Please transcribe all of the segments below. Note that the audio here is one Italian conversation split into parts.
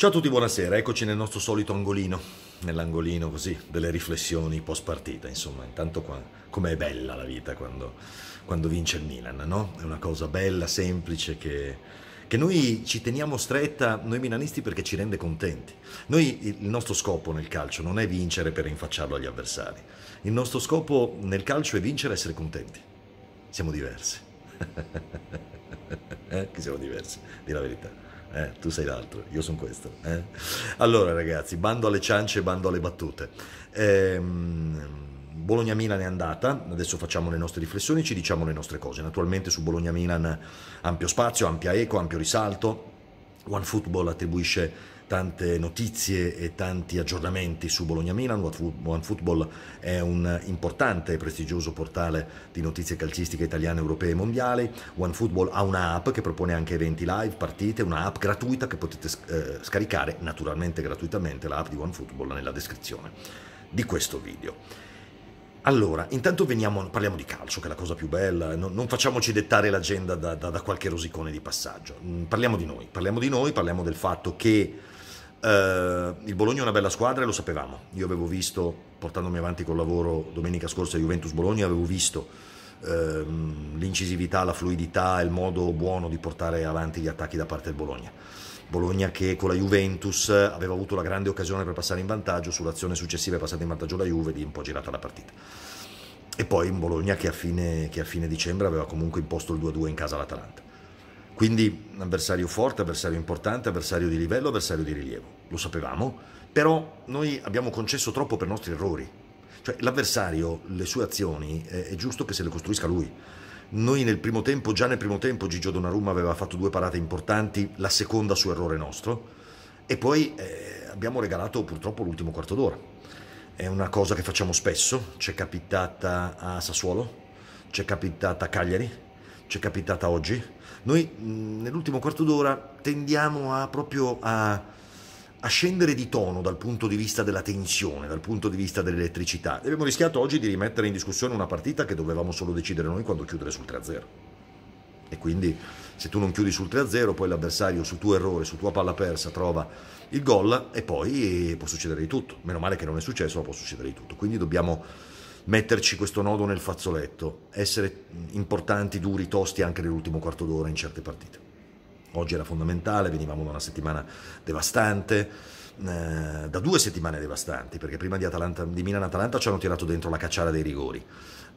Ciao a tutti, buonasera. Eccoci nel nostro solito angolino, nell'angolino così, delle riflessioni post partita, insomma, intanto qua, com'è bella la vita quando, quando, vince il Milan, no? È una cosa bella, semplice, che, che, noi ci teniamo stretta, noi milanisti, perché ci rende contenti. Noi, il nostro scopo nel calcio non è vincere per rinfacciarlo agli avversari, il nostro scopo nel calcio è vincere e essere contenti. Siamo diversi. Eh, che siamo diversi, di la verità eh, tu sei l'altro, io sono questo. Eh? Allora ragazzi, bando alle ciance, bando alle battute. Ehm... Bologna-Milan è andata, adesso facciamo le nostre riflessioni, ci diciamo le nostre cose. Naturalmente su Bologna-Milan ampio spazio, ampia eco, ampio risalto. OneFootball attribuisce tante notizie e tanti aggiornamenti su Bologna-Milan. OneFootball è un importante e prestigioso portale di notizie calcistiche italiane, europee e mondiali. OneFootball ha un'app che propone anche eventi live, partite, un'app gratuita che potete eh, scaricare naturalmente gratuitamente, l'app di OneFootball nella descrizione di questo video. Allora, intanto veniamo, parliamo di calcio, che è la cosa più bella, non, non facciamoci dettare l'agenda da, da, da, qualche rosicone di passaggio, mm, parliamo di noi, parliamo di noi, parliamo del fatto che Uh, il Bologna è una bella squadra e lo sapevamo. Io avevo visto, portandomi avanti col lavoro domenica scorsa Juventus Bologna, avevo visto uh, l'incisività, la fluidità, e il modo buono di portare avanti gli attacchi da parte del Bologna. Bologna che con la Juventus aveva avuto la grande occasione per passare in vantaggio, sull'azione successiva è passata in vantaggio la Juve, di un po' girata la partita. E poi un Bologna che a fine, che a fine dicembre aveva comunque imposto il 2-2 in casa all'Atalanta. Quindi avversario forte, avversario importante, avversario di livello, avversario di rilievo. Lo sapevamo, però noi abbiamo concesso troppo per i nostri errori. Cioè l'avversario, le sue azioni, è giusto che se le costruisca lui. Noi nel primo tempo, già nel primo tempo, Gigio Donnarumma aveva fatto due parate importanti, la seconda su errore nostro, e poi eh, abbiamo regalato purtroppo l'ultimo quarto d'ora. È una cosa che facciamo spesso, ci è capitata a Sassuolo, ci è capitata a Cagliari, ci è capitata oggi, noi nell'ultimo quarto d'ora tendiamo a proprio a, a, scendere di tono dal punto di vista della tensione, dal punto di vista dell'elettricità. E abbiamo rischiato oggi di rimettere in discussione una partita che dovevamo solo decidere noi quando chiudere sul 3-0. E quindi se tu non chiudi sul 3-0, poi l'avversario sul tuo errore, su tua palla persa trova il gol e poi può succedere di tutto. Meno male che non è successo, ma può succedere di tutto. Quindi dobbiamo metterci questo nodo nel fazzoletto, essere importanti, duri, tosti anche nell'ultimo quarto d'ora in certe partite. Oggi era fondamentale, venivamo da una settimana devastante, eh, da due settimane devastanti, perché prima di, Atalanta, di Milan-Atalanta ci hanno tirato dentro la cacciara dei rigori.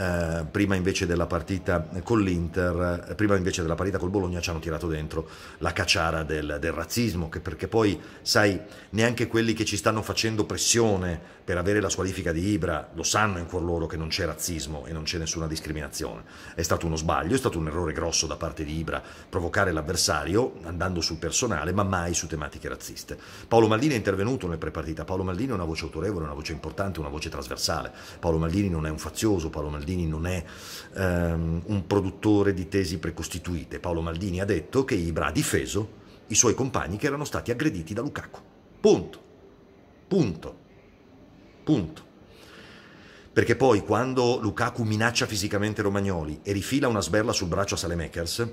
Eh, prima invece della partita con l'Inter, eh, prima invece della partita col Bologna ci hanno tirato dentro la cacciara del, del razzismo, che perché poi, sai, neanche quelli che ci stanno facendo pressione per avere la squalifica di Ibra lo sanno in cuor loro che non c'è razzismo e non c'è nessuna discriminazione. È stato uno sbaglio, è stato un errore grosso da parte di Ibra provocare l'avversario andando sul personale, ma mai su tematiche razziste. Paolo Maldini è intervenuto nel prepartita, Paolo Maldini è una voce autorevole, una voce importante, una voce trasversale. Paolo Maldini non è un fazioso, Paolo Maldini Maldini non è ehm, un produttore di tesi precostituite. Paolo Maldini ha detto che Ibra ha difeso i suoi compagni che erano stati aggrediti da Lukaku. Punto. Punto. Punto. Perché poi quando Lukaku minaccia fisicamente Romagnoli e rifila una sberla sul braccio a Salemekers,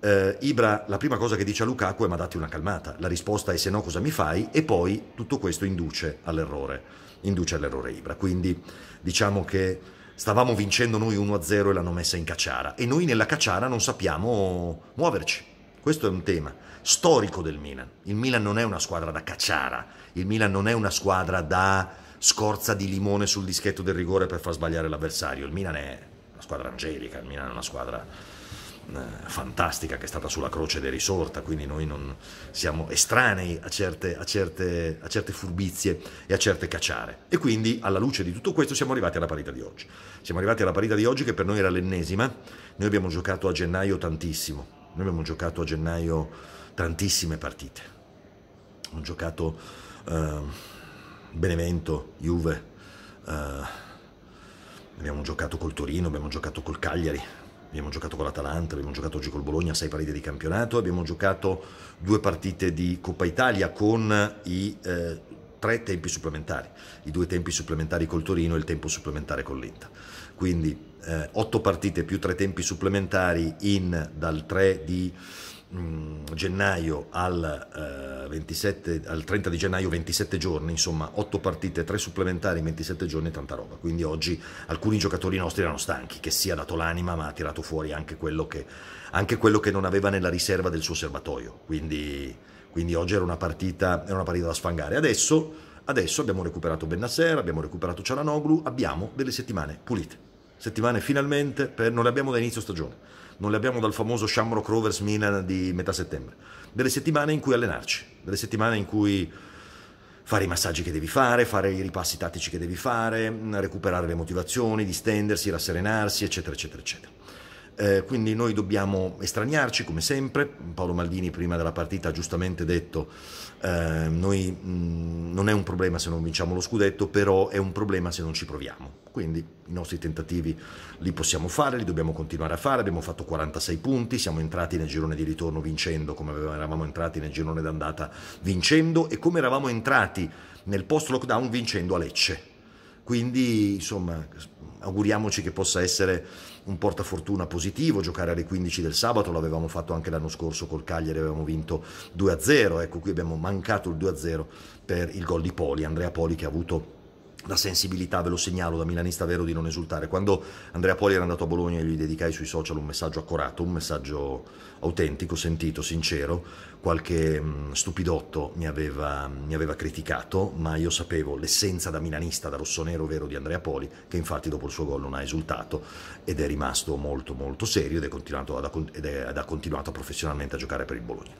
eh, Ibra la prima cosa che dice a Lukaku è ma datti una calmata, la risposta è se no cosa mi fai e poi tutto questo induce all'errore, induce all'errore Ibra. Quindi diciamo che Stavamo vincendo noi 1-0 e l'hanno messa in cacciara e noi nella cacciara non sappiamo muoverci. Questo è un tema storico del Milan. Il Milan non è una squadra da cacciara, il Milan non è una squadra da scorza di limone sul dischetto del rigore per far sbagliare l'avversario. Il Milan è una squadra angelica, il Milan è una squadra eh, fantastica che è stata sulla croce del è risorta, quindi noi non siamo estranei a certe, a, certe, a certe, furbizie e a certe cacciare. E quindi alla luce di tutto questo siamo arrivati alla parità di oggi. Siamo arrivati alla parità di oggi che per noi era l'ennesima, noi abbiamo giocato a gennaio tantissimo, noi abbiamo giocato a gennaio tantissime partite, abbiamo giocato eh, Benevento, Juve, eh, abbiamo giocato col Torino, abbiamo giocato col Cagliari, abbiamo giocato con l'Atalanta, abbiamo giocato oggi col Bologna, sei partite di campionato, abbiamo giocato due partite di Coppa Italia con i eh, tre tempi supplementari, i due tempi supplementari col Torino e il tempo supplementare con l'Inter. Quindi eh, otto partite più tre tempi supplementari in dal 3 di gennaio al, eh, 27, al 30 di gennaio 27 giorni, insomma 8 partite, 3 supplementari in 27 giorni, e tanta roba. Quindi oggi alcuni giocatori nostri erano stanchi, che si è dato l'anima ma ha tirato fuori anche quello che, anche quello che non aveva nella riserva del suo serbatoio. Quindi, quindi oggi era una, partita, era una partita da sfangare. Adesso, adesso abbiamo recuperato Bennasser, abbiamo recuperato Cialanoglu, abbiamo delle settimane pulite settimane finalmente, per, non le abbiamo da inizio stagione, non le abbiamo dal famoso Shamrock Rovers Milan di metà settembre, delle settimane in cui allenarci, delle settimane in cui fare i massaggi che devi fare, fare i ripassi tattici che devi fare, recuperare le motivazioni, distendersi, rasserenarsi, eccetera, eccetera, eccetera. Eh, quindi noi dobbiamo estraniarci come sempre. Paolo Maldini prima della partita ha giustamente detto eh, noi, mh, mm, non è un problema se non vinciamo lo scudetto, però è un problema se non ci proviamo. Quindi i nostri tentativi li possiamo fare, li dobbiamo continuare a fare. Abbiamo fatto 46 punti, siamo entrati nel girone di ritorno vincendo come eravamo entrati nel girone d'andata vincendo e come eravamo entrati nel post lockdown vincendo a Lecce. Quindi insomma auguriamoci che possa essere un portafortuna positivo, giocare alle 15 del sabato, l'avevamo fatto anche l'anno scorso col Cagliari, avevamo vinto 2-0, ecco qui abbiamo mancato il 2-0 per il gol di Poli, Andrea Poli che ha avuto la sensibilità, ve lo segnalo da milanista vero di non esultare. Quando Andrea Poli era andato a Bologna e gli dedicai sui social un messaggio accorato, un messaggio autentico, sentito, sincero, qualche mm, stupidotto mi aveva, mi aveva, criticato, ma io sapevo l'essenza da milanista, da rossonero vero di Andrea Poli, che infatti dopo il suo gol non ha esultato ed è rimasto molto molto serio ed, ad, ed, è, ed ha continuato professionalmente a giocare per il Bologna.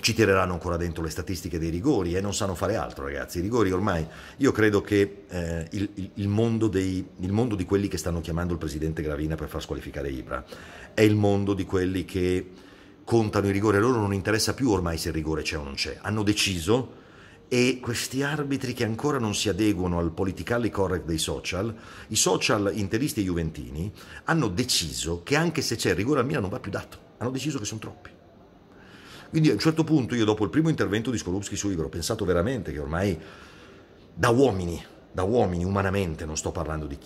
Ci tireranno ancora dentro le statistiche dei rigori e non sanno fare altro ragazzi, i rigori ormai io credo che... Eh, eh, il, il, mondo dei, il, mondo di quelli che stanno chiamando il presidente Gravina per far squalificare Ibra, è il mondo di quelli che contano il rigore, a loro non interessa più ormai se il rigore c'è o non c'è, hanno deciso e questi arbitri che ancora non si adeguano al politically correct dei social, i social interisti e juventini hanno deciso che anche se c'è il rigore al Milan non va più dato, hanno deciso che sono troppi. Quindi a un certo punto io dopo il primo intervento di Skolupski su Ibra ho pensato veramente che ormai da uomini da uomini umanamente, non sto parlando di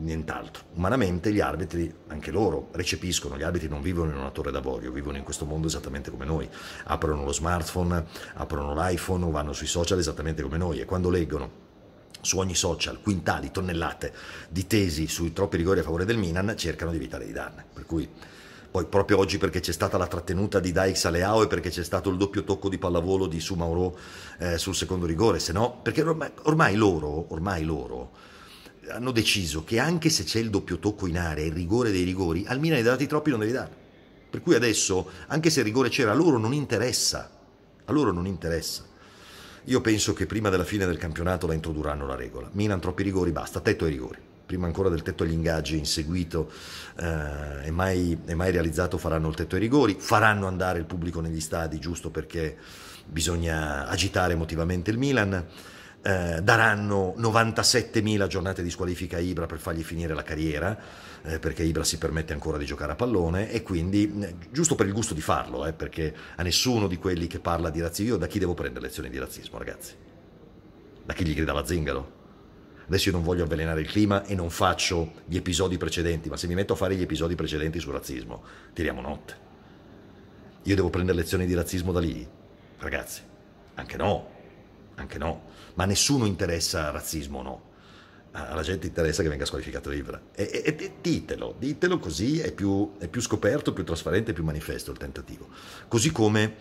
nient'altro, umanamente gli arbitri, anche loro, recepiscono, gli arbitri non vivono in una torre d'avorio, vivono in questo mondo esattamente come noi, aprono lo smartphone, aprono l'iPhone, vanno sui social esattamente come noi e quando leggono su ogni social quintali, tonnellate di tesi sui troppi rigori a favore del Milan, cercano di evitare i danni. Per cui poi proprio oggi perché c'è stata la trattenuta di Daix Aleao e perché c'è stato il doppio tocco di pallavolo di Sumauro eh, sul secondo rigore, se no, perché ormai, ormai, loro, ormai loro hanno deciso che anche se c'è il doppio tocco in area, il rigore dei rigori, al Milan i dati troppi non devi dare. Per cui adesso, anche se il rigore c'era, a loro non interessa. A loro non interessa. Io penso che prima della fine del campionato la introdurranno la regola. Milan troppi rigori, basta, tetto ai rigori prima ancora del tetto agli ingaggi inseguito eh, e, mai, e mai realizzato faranno il tetto ai rigori, faranno andare il pubblico negli stadi giusto perché bisogna agitare emotivamente il Milan. Eh, daranno 97.000 giornate di squalifica a Ibra per fargli finire la carriera, eh, perché Ibra si permette ancora di giocare a pallone e quindi, eh, giusto per il gusto di farlo, eh, perché a nessuno di quelli che parla di razzismo, io da chi devo prendere lezioni di razzismo ragazzi? Da chi gli grida la zingaro? Adesso io non voglio avvelenare il clima e non faccio gli episodi precedenti, ma se mi metto a fare gli episodi precedenti sul razzismo, tiriamo notte. Io devo prendere lezioni di razzismo da lì? Ragazzi, anche no, anche no. Ma a nessuno interessa razzismo o no. Alla gente interessa che venga squalificato libera. E, e, e ditelo, ditelo così è più, è più scoperto, più trasparente, più manifesto il tentativo. Così come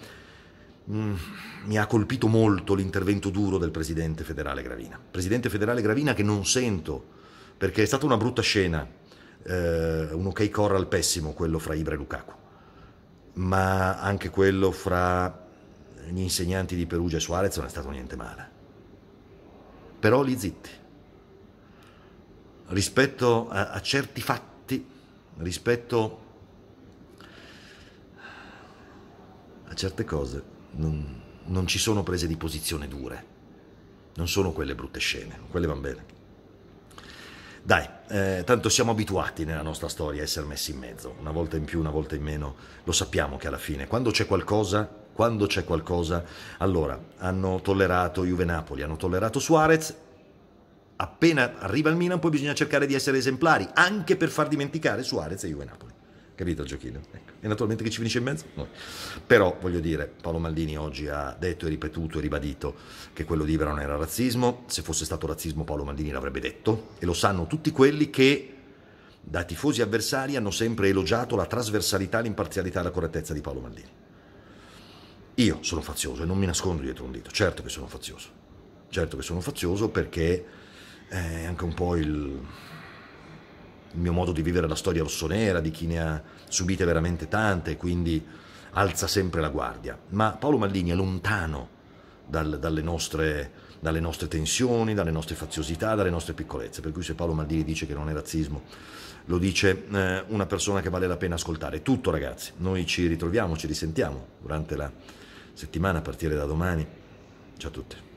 Mm, mi ha colpito molto l'intervento duro del presidente federale Gravina. Presidente federale Gravina che non sento, perché è stata una brutta scena, eh, un ok corral pessimo quello fra Ibra e Lukaku, ma anche quello fra gli insegnanti di Perugia e Suarez non è stato niente male. Però lì zitti. Rispetto a, a certi fatti, rispetto a certe cose, non, non ci sono prese di posizione dure. Non sono quelle brutte scene, quelle van bene. Dai, eh, tanto siamo abituati nella nostra storia a essere messi in mezzo, una volta in più, una volta in meno, lo sappiamo che alla fine, quando c'è qualcosa, quando c'è qualcosa, allora hanno tollerato Juve Napoli, hanno tollerato Suarez, appena arriva il Milan poi bisogna cercare di essere esemplari, anche per far dimenticare Suarez e Juve Napoli. Capito il giochino? Ecco. E naturalmente chi ci finisce in mezzo? Noi. Però, voglio dire, Paolo Maldini oggi ha detto e ripetuto e ribadito che quello di Ibra non era razzismo. Se fosse stato razzismo Paolo Maldini l'avrebbe detto. E lo sanno tutti quelli che da tifosi avversari hanno sempre elogiato la trasversalità, l'imparzialità e la correttezza di Paolo Maldini. Io sono fazioso e non mi nascondo dietro un dito, certo che sono fazioso, certo che sono fazioso perché è anche un po' il, il mio modo di vivere la storia rossonera, di chi ne ha subite veramente tante, quindi alza sempre la guardia. Ma Paolo Maldini è lontano dal, dalle, nostre, dalle, nostre, tensioni, dalle nostre faziosità, dalle nostre piccolezze. Per cui se Paolo Maldini dice che non è razzismo, lo dice eh, una persona che vale la pena ascoltare. Tutto ragazzi, noi ci ritroviamo, ci risentiamo durante la settimana a partire da domani. Ciao a tutti.